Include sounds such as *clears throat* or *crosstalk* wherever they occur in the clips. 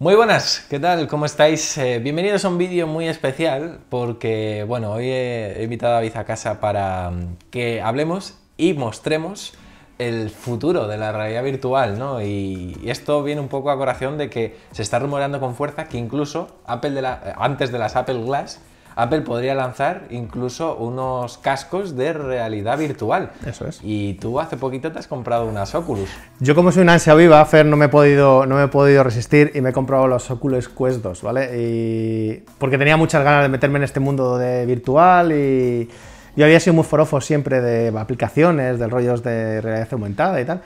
Muy buenas, ¿qué tal? ¿Cómo estáis? Eh, bienvenidos a un vídeo muy especial porque, bueno, hoy he invitado a Vizacasa casa para mm, que hablemos y mostremos el futuro de la realidad virtual, ¿no? Y, esto viene un poco a corazón de que se está rumoreando con fuerza que incluso Apple eh, antes de las Apple Glass Apple podría lanzar incluso unos cascos de realidad virtual. Eso es. Y tú hace poquito te has comprado unas Oculus. Yo como soy un ansia viva, Fer, no me he podido, no me he podido resistir y me he comprado los Oculus Quest 2, ¿vale? Porque tenía muchas ganas de meterme en este mundo de virtual y yo había sido muy forofo siempre de aplicaciones, de rollos de realidad aumentada y tal.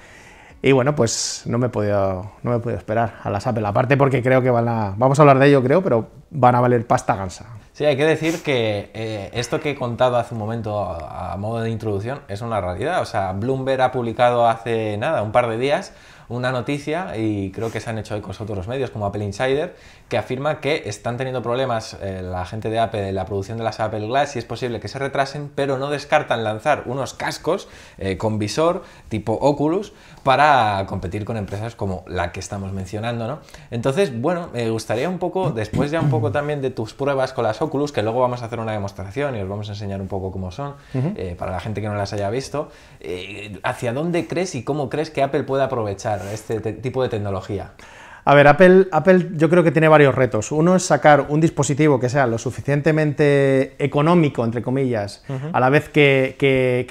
Y bueno, pues no me he podido, no me esperar a las Apple, aparte porque creo que van a, vamos a hablar de ello creo, pero van a valer pasta gansa. Sí, hay que decir que eh, esto que he contado hace un momento a, modo de introducción es una realidad. O sea, Bloomberg ha publicado hace nada, un par de días, una noticia y creo que se han hecho con otros medios como Apple Insider que afirma que están teniendo problemas eh, la gente de Apple en la producción de las Apple Glass y es posible que se retrasen, pero no descartan lanzar unos cascos eh, con visor tipo Oculus para competir con empresas como la que estamos mencionando, ¿no? Entonces, bueno, me gustaría un poco, después ya un poco también de tus pruebas con las Oculus, que luego vamos a hacer una demostración y os vamos a enseñar un poco cómo son, eh, para la gente que no las haya visto, ¿hacia dónde crees y cómo crees que Apple puede aprovechar este tipo de tecnología? A ver, Apple, Apple yo creo que tiene varios retos. Uno es sacar un dispositivo que sea lo suficientemente económico, entre comillas, a la vez que,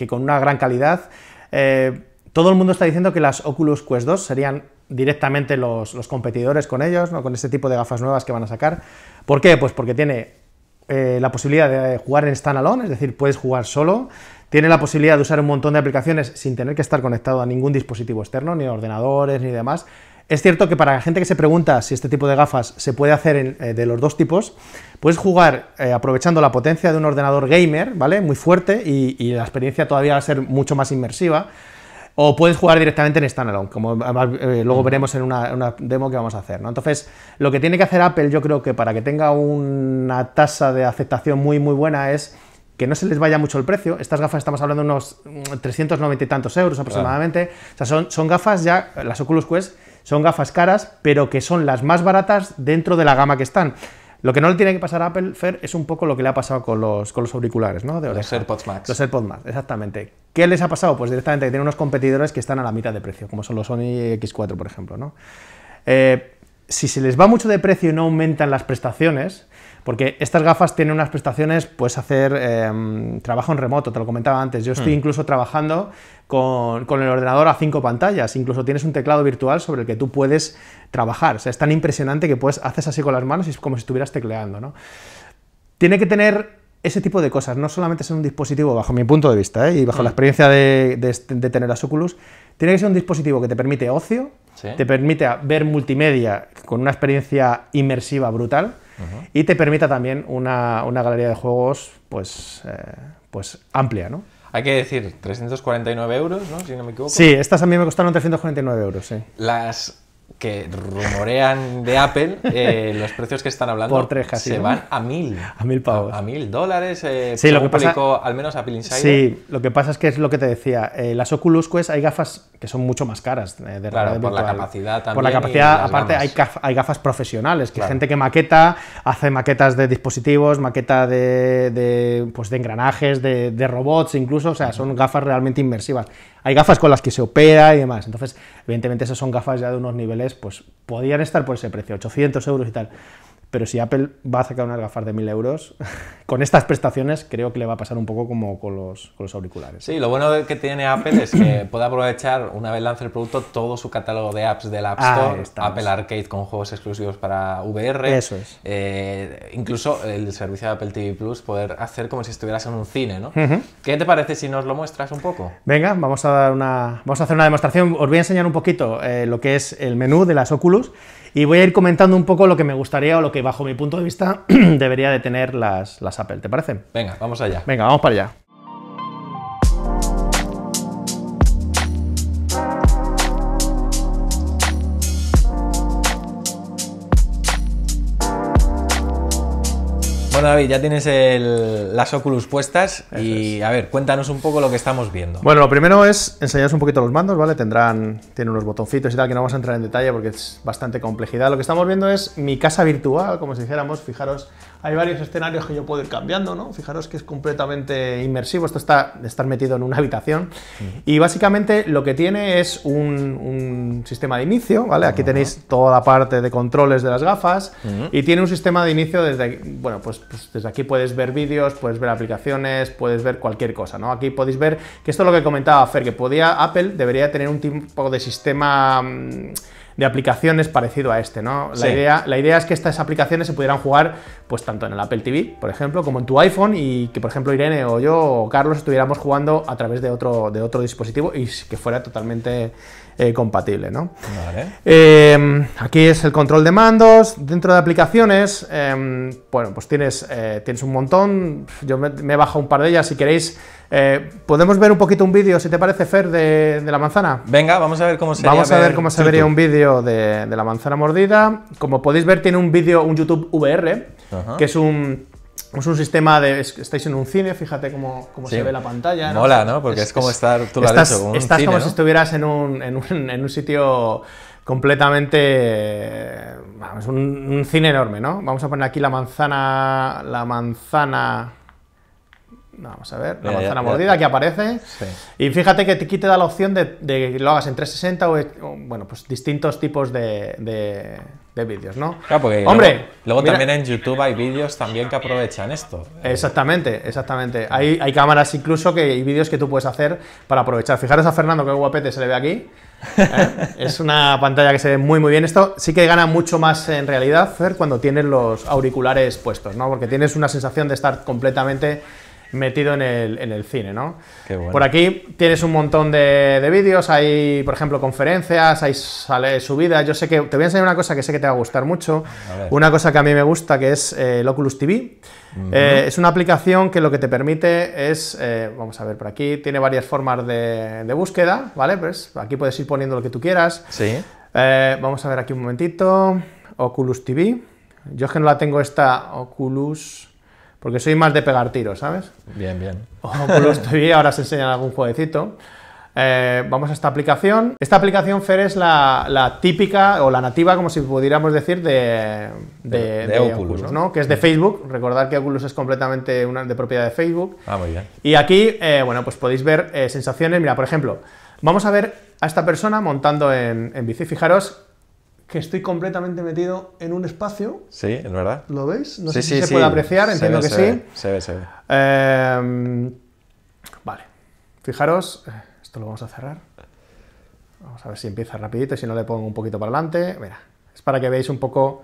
con una gran calidad. Eh, todo el mundo está diciendo que las Oculus Quest 2 serían directamente los, competidores con ellos, con este tipo de gafas nuevas que van a sacar. ¿Por qué? Pues porque tiene eh, la posibilidad de jugar en standalone, es decir, puedes jugar solo, tiene la posibilidad de usar un montón de aplicaciones sin tener que estar conectado a ningún dispositivo externo, ni ordenadores, ni demás. Es cierto que para la gente que se pregunta si este tipo de gafas se puede hacer eh, de los dos tipos, puedes jugar eh, aprovechando la potencia de un ordenador gamer, ¿vale? Muy fuerte y, la experiencia todavía va a ser mucho más inmersiva. O puedes jugar directamente en standalone, como eh, luego veremos en una, demo que vamos a hacer. ¿no? Entonces, lo que tiene que hacer Apple, yo creo que para que tenga una tasa de aceptación muy, muy buena es que no se les vaya mucho el precio. Estas gafas estamos hablando de unos 390 mm, y tantos euros aproximadamente. O sea, son, son gafas ya, las Oculus Quest son gafas caras, pero que son las más baratas dentro de la gama que están. Lo que no le tiene que pasar a Apple, Fer, es un poco lo que le ha pasado con los, auriculares, ¿no? De los AirPods Max. Los AirPods Max, exactamente. ¿Qué les ha pasado? Pues directamente que tienen unos competidores que están a la mitad de precio, como son los Sony X4, por ejemplo, ¿no? Eh, si se les va mucho de precio y no aumentan las prestaciones, porque estas gafas tienen unas prestaciones, puedes hacer em, trabajo en remoto, te lo comentaba antes. Yo estoy hmm. incluso trabajando con, el ordenador a cinco pantallas, incluso tienes un teclado virtual sobre el que tú puedes trabajar. O sea, es tan impresionante que puedes, haces así con las manos y es como si estuvieras tecleando. ¿no? Tiene que tener ese tipo de cosas, no solamente ser un dispositivo, bajo mi punto de vista ¿eh? y bajo la hmm. experiencia este, de, tener las Oculus, tiene que ser un dispositivo que te permite ocio, te permite ver multimedia con una experiencia inmersiva brutal, y te permita también una, galería de juegos pues, eh, pues amplia. ¿no? Hay que decir, 349 euros, ¿no? si no me equivoco. Sí, estas a mí me costaron 349 euros. Sí. Las que rumorean de Apple, eh, *laughs* los precios que están hablando se van a mil. A mil pavos. A, mil dólares. Eh, sí, lo que al menos Apple Insider. Sí, lo que pasa es que es lo que te decía. Eh, las Oculus Quest hay gafas que son mucho más caras de raro Por la capacidad también. Por la capacidad, aparte, hay, hay, gafas profesionales, que gente que maqueta, hace maquetas de dispositivos, maqueta de, pues de engranajes, de, de robots incluso. O sea, son gafas realmente inmersivas hay gafas con las que se opera y demás. Entonces, evidentemente, esas son gafas ya de unos niveles, pues podían estar por ese precio, 800 euros y tal. Pero si Apple va a sacar un gafas de 1.000 euros, *laughs* con estas prestaciones creo que le va a pasar un poco como con los, con los auriculares. Sí, lo bueno que tiene Apple es que *clears throat* puede aprovechar, una vez lance el producto, todo su catálogo de apps del App ah, Store, Apple Arcade con juegos exclusivos para VR. Eso es. Eh, incluso el servicio de Apple TV Plus, poder hacer como si estuvieras en un cine, ¿no? ¿Qué te parece si nos lo muestras un poco? Venga, vamos a, dar una, vamos a hacer una demostración. Os voy a enseñar un poquito eh, lo que es el menú de las Oculus y voy a ir comentando un poco lo que me gustaría o lo que bajo mi punto de vista *clears throat* debería de tener las, las Apple, ¿te parece? Venga, vamos allá. Venga, vamos para allá. David, ya tienes las Oculus puestas y a ver, cuéntanos un poco lo que estamos viendo. Bueno, lo primero es enseñaros un poquito los mandos, ¿vale? Tendrán, tienen unos botoncitos y tal, que no vamos a entrar en detalle porque es bastante complejidad. Lo que estamos viendo es mi casa virtual, como si dijéramos, fijaros, hay varios escenarios que yo puedo ir cambiando, ¿no? Fijaros que es completamente inmersivo, esto está estar metido en una habitación. Y básicamente lo que tiene es un, sistema de inicio, ¿vale? Aquí tenéis toda la parte de controles de las gafas y tiene un sistema de inicio desde, bueno, pues, pues, desde aquí puedes ver vídeos, puedes ver aplicaciones, puedes ver cualquier cosa, ¿no? Aquí podéis ver que esto es lo que comentaba Fer, que podía Apple debería tener un tipo de sistema... Mm, de aplicaciones parecido a este, ¿no? La, idea, la idea es que estas aplicaciones se pudieran jugar pues tanto en el Apple TV, por ejemplo, como en tu iPhone y que, por ejemplo, Irene o yo o Carlos estuviéramos jugando a través de otro, de otro dispositivo y que fuera totalmente eh, compatible. ¿no? Vale. Em, aquí es el control de mandos. Dentro de aplicaciones, em, bueno, pues tienes, eh, tienes un montón. Yo me, he bajado un par de ellas si queréis. Eh, ¿Podemos ver un poquito un vídeo, si te parece, Fer, de, la manzana? Venga, vamos a ver cómo se Vamos a ver, cómo se vería un vídeo de, la manzana mordida. Como podéis ver, tiene un vídeo, un YouTube VR, que es un es un sistema de. estáis en un cine, fíjate cómo, se ve la pantalla. Mola, ¿no? Porque es, como estar. Tú lo estás, has estás como si estuvieras en un, sitio completamente. Es un, un, cine enorme, ¿no? Vamos a poner aquí la manzana. La manzana. Vamos a ver, la manzana mordida que aparece. Y fíjate que aquí te da la opción de, que lo hagas en 360 o, bueno, pues distintos tipos de, vídeos, ¿no? Hombre, luego, también en YouTube hay vídeos también que aprovechan esto. Exactamente, exactamente. Hay, hay cámaras incluso que hay vídeos que tú puedes hacer para aprovechar. Fijaros a Fernando que guapete se le ve aquí. Eh, es una pantalla que se ve muy muy bien. Esto sí que gana mucho más en realidad, Fer, cuando tienes los auriculares puestos, ¿no? Porque tienes una sensación de estar completamente metido en el, cine, ¿no? Por aquí tienes un montón de, vídeos, hay, por ejemplo, conferencias, hay subidas. Yo sé que te voy a enseñar una cosa que sé que te va a gustar mucho, una cosa que a mí me gusta, que es el eh, Oculus TV. Eh, es una aplicación que lo que te permite es, eh, vamos a ver por aquí, tiene varias formas de, búsqueda, ¿vale? Pues aquí puedes ir poniendo lo que tú quieras. Sí. vamos a ver aquí un momentito. Oculus TV. Yo es que no la tengo esta Oculus porque soy más de pegar tiros, ¿sabes? Bien, bien. Oculus, lo estoy, ahora se enseña algún jueguecito. Eh, vamos a esta aplicación. Esta aplicación, Fer, es la, típica o la nativa, como si pudiéramos decir, de, Oculus, Que es de Facebook. Recordad que Oculus es completamente de propiedad de Facebook. Ah, muy bien. Y aquí, eh, bueno, pues podéis ver eh, sensaciones. Mira, por ejemplo, vamos a ver a esta persona montando en, en bici. Fijaros que estoy completamente metido en un espacio. Sí, es verdad. ¿Lo veis? No sé si se puede apreciar, entiendo que sí. se ve, se ve. Em, vale. Fijaros, eh, esto lo vamos a cerrar. Vamos a ver si empieza rapidito si no le pongo un poquito para adelante. Mira, es para que veáis un poco...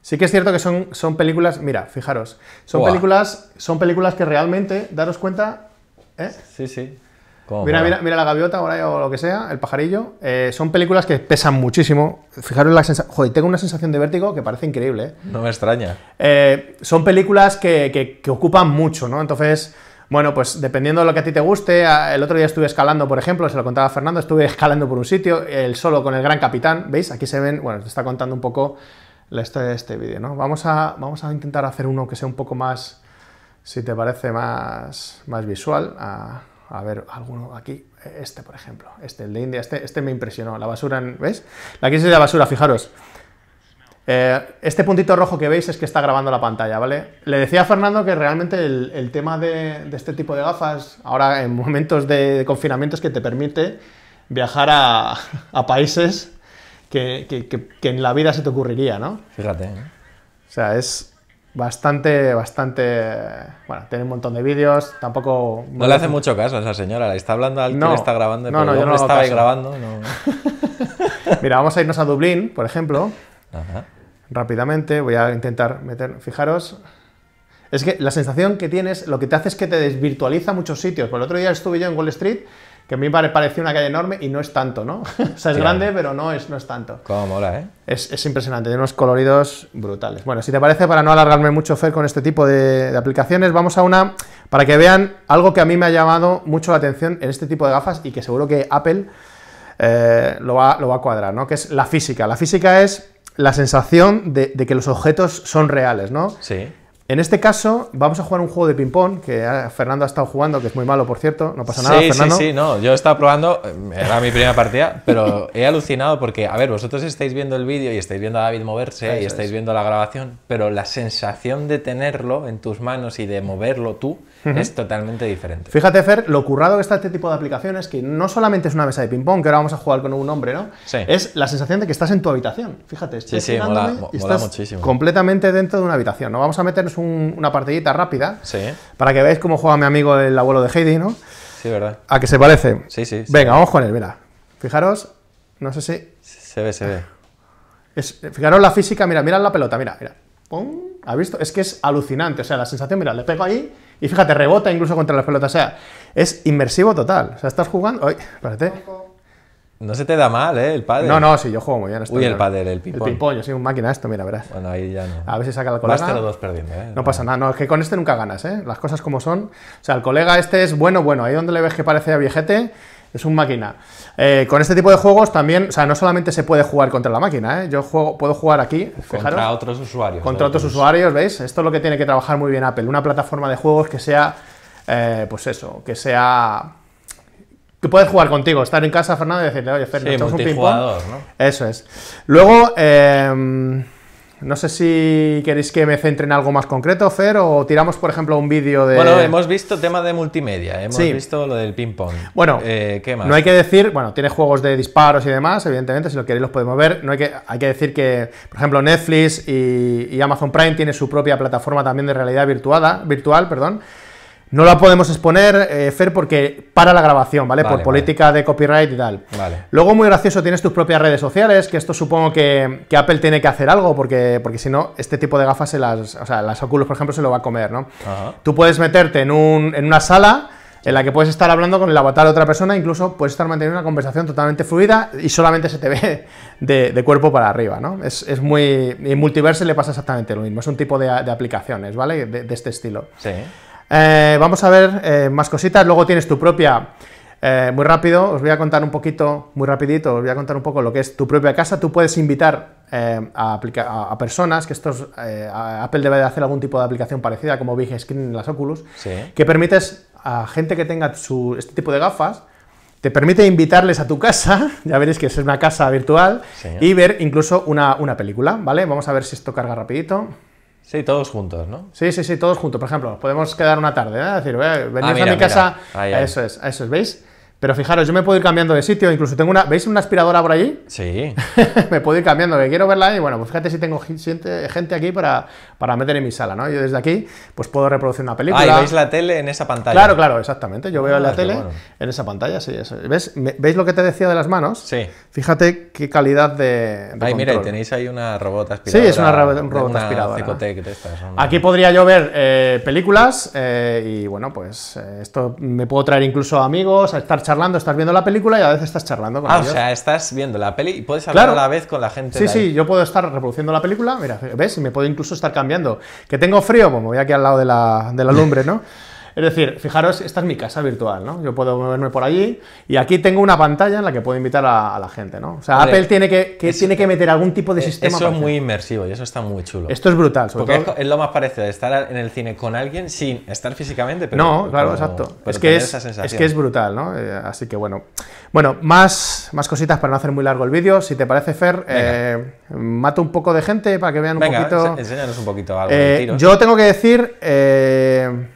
Sí que es cierto que son, son películas, mira, fijaros, son películas, son películas que realmente, daros cuenta, ¿eh? Sí, sí. Mira, mira, mira, la gaviota ahora o lo que sea, el pajarillo. Eh, son películas que pesan muchísimo. Fijaros la sensación. Joder, tengo una sensación de vértigo que parece increíble. ¿eh? No me extraña. Eh, son películas que, ocupan mucho, ¿no? Entonces, bueno, pues dependiendo de lo que a ti te guste. El otro día estuve escalando, por ejemplo, se lo contaba Fernando, estuve *laughs* escalando por un sitio, el solo con el gran capitán. ¿Veis? Aquí se ven, bueno, te está contando un poco este, este vídeo, ¿no? Vamos a, intentar hacer uno que sea un poco más, si te parece, más, visual. A ver, alguno aquí, este por ejemplo, este, el de India, este, este me impresionó, la basura, ¿ves? La crisis de la basura, fijaros. Eh, este puntito rojo que veis es que está grabando la pantalla, ¿vale? Le decía a Fernando que realmente el, tema de, este tipo de gafas, ahora en momentos de, confinamiento, es que te permite viajar a, *laughs* países que, en la vida se te ocurriría, ¿no? Fíjate. ¿eh? O sea, es, bastante, bastante. Bueno, tiene un montón de vídeos, tampoco. No le hace mucho caso a esa señora, le está hablando al que le está grabando. No, no, yo no estaba grabando. No. *laughs* Mira, vamos a irnos a Dublín, por ejemplo. Ajá. Rápidamente, voy a intentar meter. Fijaros. Es que la sensación que tienes, lo que te hace es que te desvirtualiza muchos sitios. Por el otro día estuve yo en Wall Street que a mí me parecía una calle enorme y no es tanto, ¿no? *laughs* o sea, es grande, pero no es, no es tanto. Cómo mola, ¿eh? Es, impresionante, tiene unos coloridos brutales. Bueno, si te parece, para no alargarme mucho, Fer, con este tipo de, aplicaciones, vamos a una para que vean algo que a mí me ha llamado mucho la atención en este tipo de gafas y que seguro que Apple eh, lo, va, a cuadrar, ¿no? Que es la física. La física es la sensación de, que los objetos son reales, ¿no? Sí. En este caso, vamos a jugar un juego de ping-pong que ah, Fernando ha estado jugando, que es muy malo, por cierto. No pasa nada, Fernando. Sí, sí, no. Yo estaba probando, eh, era mi primera partida, pero he alucinado porque, a ver, vosotros estáis viendo el vídeo y estáis viendo a David moverse y estáis viendo la grabación, pero la sensación de tenerlo en tus manos y de moverlo tú es totalmente diferente. Fíjate, Fer, lo currado que está este tipo de aplicaciones, que no solamente es una mesa de ping-pong, que ahora vamos a jugar con un hombre, ¿no? Sí. Es la sensación de que estás en tu habitación. Fíjate, estoy sí, sí, y estás completamente dentro de una habitación. ¿no? Vamos a meternos una partidita rápida para que veáis cómo juega mi amigo el abuelo de Heidi, ¿no? Sí, ¿verdad? ¿A que se parece? Sí, sí. Venga, vamos con él, mira. Fijaros, no sé si... Se ve, se ve. fijaros la física, mira, mira la pelota, mira, mira. ¿Pum? ¿Ha visto? Es que es alucinante, o sea, la sensación, mira, le pego ahí y fíjate, rebota incluso contra las pelotas. O sea, es inmersivo total. O sea, estás jugando. Ay, espérate. No se te da mal, ¿eh? El padre. No, no, sí, yo juego muy bien. Estoy Uy, el padre. el ping-pong. El ping yo soy un máquina esto, mira, verás. Bueno, ahí ya no. A ver si saca la colega. Vas los dos perdiendo, ¿eh? No pasa nada, no, es que con este nunca ganas, ¿eh? Las cosas como son. O sea, el colega este es bueno, bueno, ahí donde le ves que parece a viejete, es un máquina. Eh, con este tipo de juegos también, o sea, no solamente se puede jugar contra la máquina, ¿eh? yo juego, puedo jugar aquí, Contra otros usuarios. Contra otros usuarios, ¿veis? Esto es lo que tiene que trabajar muy bien Apple, una plataforma de juegos que sea, eh, pues eso, que sea... Que puedes jugar contigo, estar en casa, Fernando, y decirle, oye, Fernando, estamos un ping-pong. Eso es. Luego, eh, no sé si queréis que me centre en algo más concreto, Fer, o tiramos, por ejemplo, un vídeo de... Bueno, hemos visto tema de multimedia, hemos visto lo del ping-pong. Bueno, eh, no hay que decir, bueno, tiene juegos de disparos y demás, evidentemente, si lo queréis los podemos ver. No hay, que, hay que decir que, por ejemplo, Netflix y, Amazon Prime tiene su propia plataforma también de realidad virtuada, virtual, perdón, no la podemos exponer, eh, Fer, porque para la grabación, ¿vale? Por política de copyright y tal. Vale. Luego, muy gracioso, tienes tus propias redes sociales, que esto supongo que, que Apple tiene que hacer algo, porque, porque si no, este tipo de gafas, se las, o sea, las Oculus, por ejemplo, se lo va a comer, ¿no? Tú puedes meterte en, un, en una sala en la que puedes estar hablando con el avatar de otra persona, incluso puedes estar manteniendo una conversación totalmente fluida y solamente se te ve de, cuerpo para arriba, ¿no? Es, es muy... En Multiverse le pasa exactamente lo mismo, es un tipo de, aplicaciones, ¿vale? De, de este estilo. Sí. Eh, vamos a ver eh, más cositas, luego tienes tu propia... Eh, muy rápido, os voy a contar un poquito, muy rapidito, os voy a contar un poco lo que es tu propia casa. Tú puedes invitar a, a, personas, que estos, Apple debe de hacer algún tipo de aplicación parecida, como Big Screen en las Oculus, que permites a gente que tenga este tipo de gafas, te permite invitarles a tu casa, *laughs* ya veréis que es una casa virtual, y ver incluso una, una película, ¿vale? Vamos a ver si esto carga rapidito. Sí, todos juntos, ¿no? Sí, sí, sí, todos juntos. Por ejemplo, podemos quedar una tarde, ¿eh? decir, venís ah, a mi casa. eso es, eso es, ¿veis? Pero fijaros, yo me puedo ir cambiando de sitio, incluso tengo una... ¿Veis una aspiradora por allí? Sí. *laughs* me puedo ir cambiando, que quiero verla y bueno, pues fíjate si tengo gente aquí para, para meter en mi sala, ¿no? Yo desde aquí pues puedo reproducir una película. Ah, veis la tele en esa pantalla. Claro, claro, exactamente. Yo veo ah, la tele en esa pantalla, sí. ¿Veis lo que te decía de las manos? Sí. Fíjate qué calidad de... de Ay, mira, y tenéis ahí una robot aspiradora. Sí, es una robot aspiradora. Aquí podría yo ver eh, películas eh, y bueno, pues eh, esto me puedo traer incluso amigos, a estar charlando charlando, estás viendo la película y a veces estás charlando con ah, o sea, estás viendo la peli y puedes hablar a la vez con la gente. Sí, de ahí. sí, yo puedo estar reproduciendo la película, mira, ves, y me puedo incluso estar cambiando. Que tengo frío, pues me voy aquí al lado de la, de la lumbre, ¿no? *laughs* Es decir, fijaros, esta es mi casa virtual, ¿no? Yo puedo moverme por allí y aquí tengo una pantalla en la que puedo invitar a, la gente, ¿no? O sea, Apple tiene que, tiene que meter algún tipo de e-, sistema. Eso es muy inmersivo y eso está muy chulo. Esto es brutal, Porque Es, lo más parecido estar en el cine con alguien sin estar físicamente, pero. No, claro, exacto. es, que es, brutal, ¿no? Eh, así que bueno. Bueno, más, más cositas para no hacer muy largo el vídeo. Si te parece, Fer, eh, mato un poco de gente para que vean un poquito. Enséñanos un poquito algo. Eh, yo tengo que decir. Eh,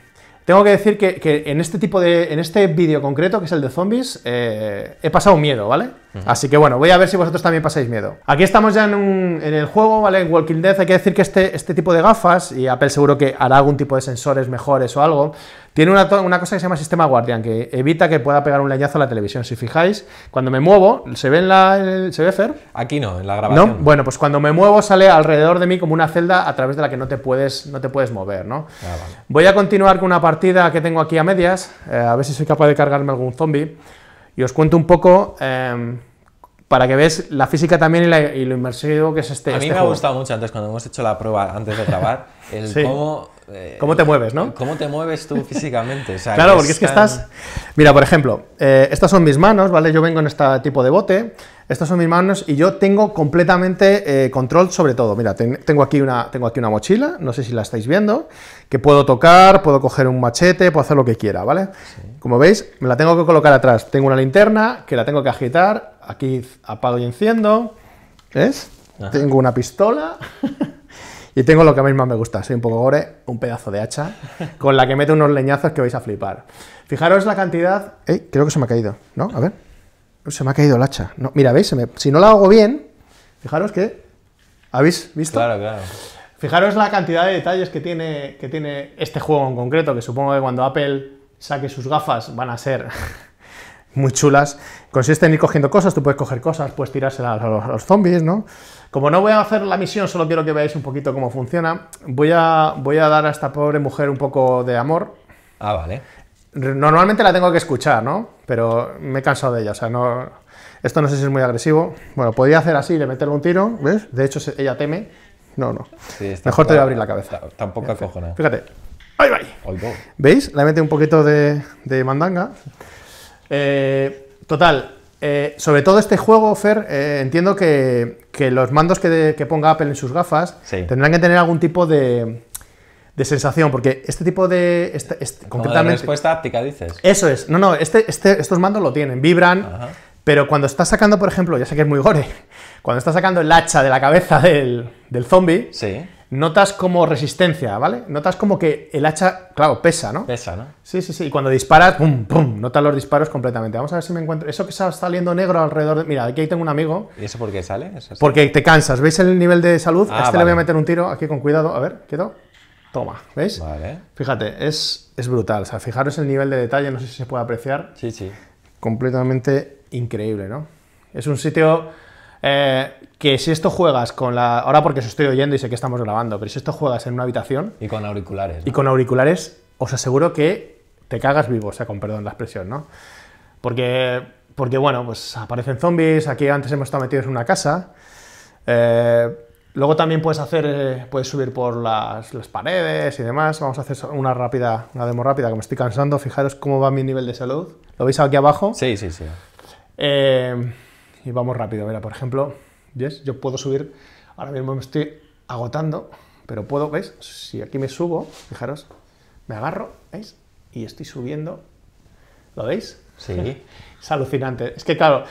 tengo que decir que, en este tipo de. en este vídeo concreto, que es el de zombies, eh, he pasado miedo, ¿vale? Así que bueno, voy a ver si vosotros también pasáis miedo. Aquí estamos ya en, el juego, ¿vale? En Walking Dead hay que decir que este, este tipo de gafas, y Apple seguro que hará algún tipo de sensores mejores o algo, tiene una, cosa que se llama sistema guardián, que evita que pueda pegar un leñazo a la televisión. Si fijáis, cuando me muevo, ¿se ve, la, ¿se ve Fer? Aquí no, en la grabación. ¿No? Bueno, pues cuando me muevo sale alrededor de mí como una celda a través de la que no te puedes, no te puedes mover, ¿no? Ah, voy a continuar con una partida que tengo aquí a medias, eh, a ver si soy capaz de cargarme algún zombie, y os cuento un poco... Em, para que veas la física también y, lo inmersivo que es este. A mí este me ha gustado mucho antes, cuando hemos hecho la prueba antes de grabar, *laughs* el cómo. Eh, ¿Cómo te mueves, no? ¿Cómo te mueves tú físicamente? claro, porque es que estás. Mira, por ejemplo, eh, estas son mis manos, ¿vale? Yo vengo en este tipo de bote, estas son mis manos y yo tengo completamente eh, control sobre todo. Mira, tengo, aquí una, tengo aquí una mochila, no sé si la estáis viendo, que puedo tocar, puedo coger un machete, puedo hacer lo que quiera, ¿vale? Como veis, me la tengo que colocar atrás. Tengo una linterna que la tengo que agitar aquí apago y enciendo, ¿ves? Tengo una pistola y tengo lo que a mí más me gusta, soy un poco gore, un pedazo de hacha, con la que meto unos leñazos que vais a flipar. Fijaros la cantidad... creo que se me ha caído, ¿no? A ver. Se me ha caído el hacha. No, mira, ¿veis? Si no la hago bien, fijaros que... ¿Habéis visto? Claro, claro. Fijaros la cantidad de detalles que tiene, que tiene este juego en concreto, que supongo que cuando Apple saque sus gafas van a ser muy chulas. Consiste en ir cogiendo cosas, tú puedes coger cosas, puedes tirárselas a los, zombies, ¿no? Como no voy a hacer la misión, solo quiero que veáis un poquito cómo funciona. Voy a, voy a dar a esta pobre mujer un poco de amor. Ah, vale. Normalmente la tengo que escuchar, ¿no? Pero me he cansado de ella, o sea, no... Esto no sé si es muy agresivo. Bueno, podría hacer así, le meterle un tiro, ¿ves? De hecho, ella teme. No, no. Mejor te voy a abrir la cabeza. Tampoco nada. Fíjate. ¡Ay, va! ¿Veis? Le mete un poquito de, de mandanga. Eh, total, eh, sobre todo este juego, Fer, eh, entiendo que, los mandos que, ponga Apple en sus gafas tendrán que tener algún tipo de, sensación, porque este tipo de... Este, este, respuesta áptica, dices. Eso es. No, no, este, este estos mandos lo tienen, vibran, pero cuando estás sacando, por ejemplo, ya sé que es muy gore, *laughs* cuando estás sacando el hacha de la cabeza del zombie... Sí notas como resistencia, ¿vale? Notas como que el hacha, claro, pesa, ¿no? Pesa, ¿no? Sí, sí, sí. Y cuando disparas, pum, pum, notas los disparos completamente. Vamos a ver si me encuentro. Eso que está saliendo negro alrededor Mira, aquí tengo un amigo. ¿Y eso por qué sale? Porque te cansas. ¿Veis el nivel de salud? a ah, este le voy a meter un tiro aquí con cuidado. A ver, quieto. Toma, ¿veis? Vale. Fíjate, es, es brutal. O sea, fijaros el nivel de detalle, no sé si se puede apreciar. Sí, sí. Completamente increíble, ¿no? Es un sitio eh, que si esto juegas con la... Ahora porque os estoy oyendo y sé que estamos grabando, pero si esto juegas en una habitación... Y con auriculares. Y con auriculares, os aseguro que te cagas vivo, o sea, con perdón la expresión, ¿no? Porque, porque bueno, pues aparecen zombies, aquí antes hemos estado metidos en una casa. Eh, luego también puedes hacer, eh, puedes subir por las, las, paredes y demás. Vamos a hacer una rápida, una demo rápida, que me estoy cansando. Fijaros cómo va mi nivel de salud. ¿Lo veis aquí abajo? Sí, sí, sí. Eh, y vamos rápido. Mira, por ejemplo, ¿ves? Yo puedo subir, ahora mismo me estoy agotando, pero puedo, ¿veis? Si aquí me subo, fijaros, me agarro, ¿veis? Y estoy subiendo. ¿Lo veis? Sí. *laughs* es alucinante. Es que, claro,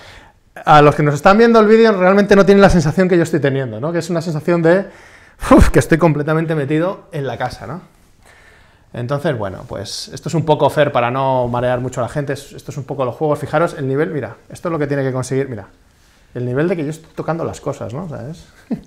a los que nos están viendo el vídeo realmente no tienen la sensación que yo estoy teniendo, ¿no? Que es una sensación de que estoy completamente metido en la casa, ¿no? Entonces, bueno, pues esto es un poco fair para no marear mucho a la gente, esto es un poco los juegos, fijaros el nivel, mira, esto es lo que tiene que conseguir, mira, el nivel de que yo estoy tocando las cosas, ¿no? O sea, es, *laughs*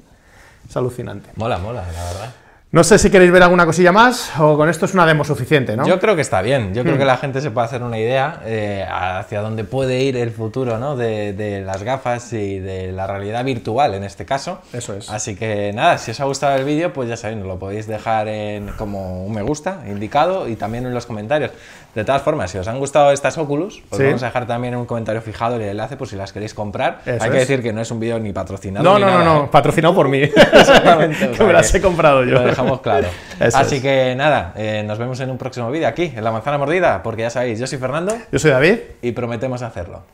es alucinante. Mola, mola, la verdad. No sé si queréis ver alguna cosilla más o con esto es una demo suficiente, ¿no? Yo creo que está bien, yo creo hmm. que la gente se puede hacer una idea eh, hacia dónde puede ir el futuro ¿no? de, las gafas y de la realidad virtual en este caso. Eso es. Así que nada, si os ha gustado el vídeo, pues ya sabéis, lo podéis dejar en, como un me gusta indicado y también en los comentarios. De todas formas, si os han gustado estas Oculus, pues dejar también un comentario fijado el enlace por si las queréis comprar. Hay que decir que no es un vídeo ni patrocinado. No, no, no, ¿eh? patrocinado por mí. *laughs* *laughs* Exactamente. que me las he comprado yo claro. *laughs* Así que nada, eh, nos vemos en un próximo vídeo aquí, en La Manzana Mordida, porque ya sabéis, yo soy Fernando. Yo soy David. Y prometemos hacerlo.